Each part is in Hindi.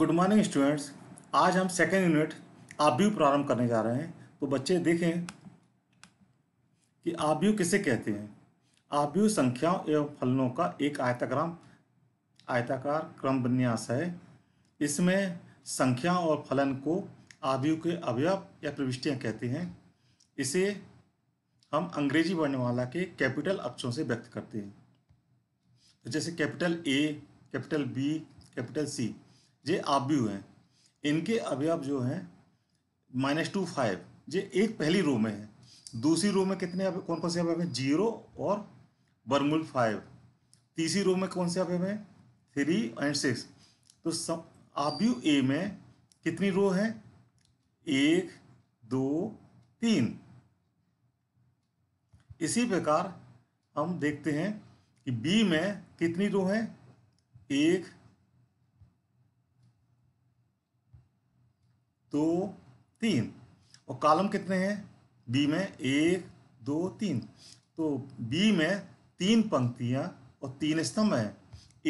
गुड मॉर्निंग स्टूडेंट्स आज हम सेकेंड यूनिट आबयू प्रारंभ करने जा रहे हैं तो बच्चे देखें कि आबयू किसे कहते हैं आबयू संख्याओं एवं फलनों का एक आयताक्रम आयताकार क्रम विन्यास है इसमें संख्या और फलन को आब्यू के अवयव या प्रविष्टियाँ कहते हैं इसे हम अंग्रेजी वर्णमाला के कैपिटल अक्षों से व्यक्त करते हैं तो जैसे capital A capital B capital C जे आब्यू हैं इनके अवयव जो हैं माइनस टू फाइव ये एक पहली रो में है दूसरी रो में कितने कौन कौन से अवयव हैं जीरो और बर्मुल फाइव तीसरी रो में कौन से अवयव हैं थ्री एंड सिक्स तो सब आब्यू ए में कितनी रो है एक दो तीन इसी प्रकार हम देखते हैं कि बी में कितनी रो है एक दो तीन और कॉलम कितने हैं बी में एक दो तीन तो बी में तीन पंक्तियाँ और तीन स्तंभ हैं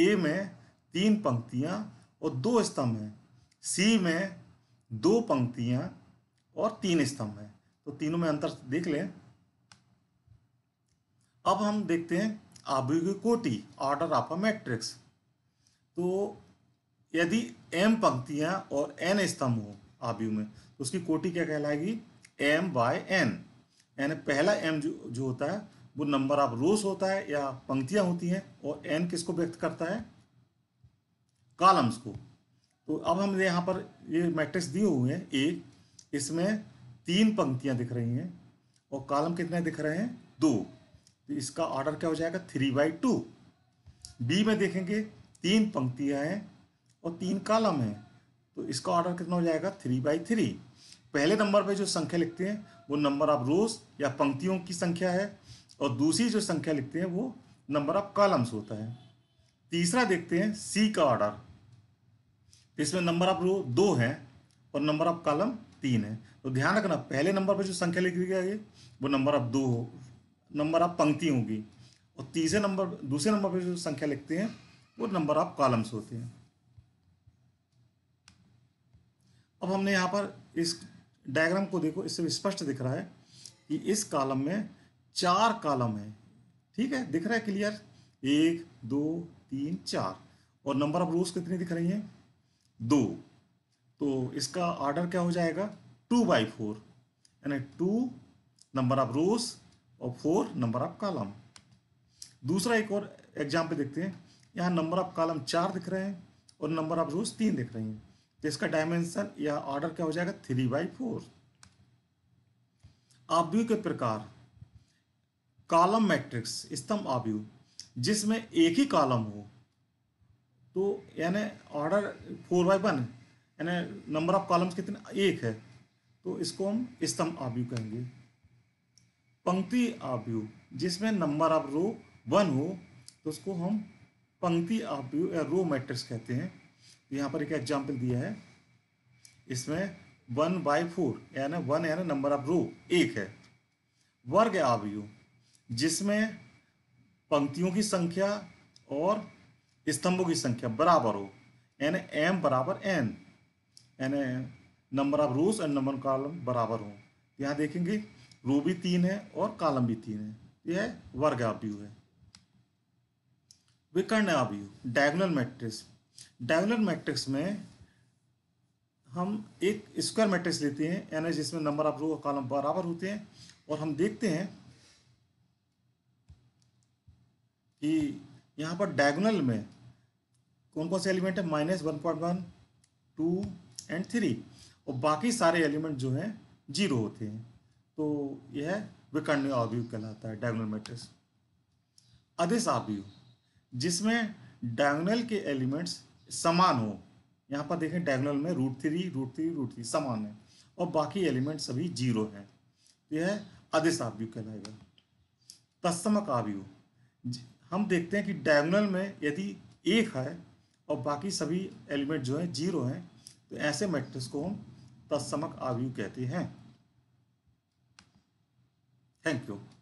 ए में तीन पंक्तियाँ और दो स्तंभ हैं सी में दो पंक्तियाँ और तीन स्तंभ हैं तो तीनों में अंतर देख लें अब हम देखते हैं आवेगी कोटि ऑर्डर ऑफ अ मैट्रिक्स तो यदि एम पंक्तियाँ और एन स्तंभ हो आबयू में तो उसकी कोटि क्या कहलाएगी एम बाय एन यानी पहला एम जो जो होता है वो नंबर ऑफ रोज होता है या पंक्तियां होती हैं और एन किसको व्यक्त करता है कॉलम्स को तो अब हम यहाँ पर ये मैट्रिक्स दिए हुए हैं ए इसमें तीन पंक्तियां दिख रही हैं और कॉलम कितने दिख रहे हैं दो तो इसका ऑर्डर क्या हो जाएगा थ्री बाई टू बी में देखेंगे तीन पंक्तियाँ हैं और तीन कॉलम हैं तो इसका ऑर्डर कितना हो जाएगा थ्री बाई थ्री पहले नंबर पे जो संख्या लिखते हैं वो नंबर ऑफ रोज या पंक्तियों की संख्या है और दूसरी जो संख्या लिखते हैं वो नंबर ऑफ कॉलम्स होता है तीसरा देखते हैं सी का ऑर्डर इसमें नंबर ऑफ रो दो है और नंबर ऑफ कॉलम तीन है तो ध्यान रखना पहले नंबर पर जो संख्या लिख दी जाएगी वो नंबर ऑफ दो हो नंबर ऑफ पंक्ति होगी और तीसरे नंबर दूसरे नंबर पर जो संख्या लिखते हैं वो नंबर ऑफ कॉलम्स होते हैं अब हमने यहाँ पर इस डायग्राम को देखो इससे स्पष्ट दिख रहा है कि इस कॉलम में चार कॉलम है ठीक है दिख रहा है क्लियर एक दो तीन चार और नंबर ऑफ रोज कितनी दिख रही हैं दो तो इसका ऑर्डर क्या हो जाएगा टू बाई फोर यानी टू नंबर ऑफ रोज और फोर नंबर ऑफ कॉलम दूसरा एक और एग्जाम्पल देखते हैं यहाँ नंबर ऑफ कॉलम चार दिख रहे हैं और नंबर ऑफ रोज तीन दिख रही हैं जिसका डायमेंशन या ऑर्डर क्या हो जाएगा थ्री बाई फोर आव्यू के प्रकार कॉलम मैट्रिक्स स्तंभ आव्यू जिसमें एक ही कॉलम हो तो यानी ऑर्डर फोर बाई वन यानी नंबर ऑफ कॉलम्स कितने एक है तो इसको हम स्तंभ आव्यू कहेंगे पंक्ति आव्यू जिसमें नंबर ऑफ रो वन हो तो उसको हम पंक्ति आव्यू या रो मैट्रिक्स कहते हैं तो यहाँ पर एक एग्जाम्पल दिया है इसमें वन बाई फोर यानी वन यानी नंबर ऑफ रो एक है वर्ग आवयु जिसमें पंक्तियों की संख्या और स्तंभों की संख्या बराबर हो यानी एम बराबर एन यानी number of rows and number column बराबर हो यहाँ देखेंगे रो भी तीन है और कॉलम भी तीन है यह वर्ग आवयु है विकर्ण आवयु डायगोनल मैट्रिक्स डायगोनल मैट्रिक्स में हम एक स्क्वायर मैट्रिक्स लेते हैं यानी जिसमें नंबर ऑफ रो और कॉलम बराबर होते हैं और हम देखते हैं कि यहाँ पर डायगोनल में कौन कौन से एलिमेंट है minus one point one two and three और बाकी सारे एलिमेंट जो हैं जीरो होते हैं तो यह विकर्ण आव्यू कहलाता है डायगोनल मैट्रिक्स अधिस आव्यू जिसमें डायगोनल के एलिमेंट्स समान हो यहाँ पर देखें डायगोनल में root three root three root three समान है और बाकी एलिमेंट सभी जीरो हैं तो यह अधिस आव्यूह कहलाएगा तत्समक आव्यूह हम देखते हैं कि डायगोनल में यदि एक है और बाकी सभी एलिमेंट जो हैं जीरो हैं तो ऐसे मैट्रिक्स को हम तत्समक आव्यूह कहते हैं थैंक यू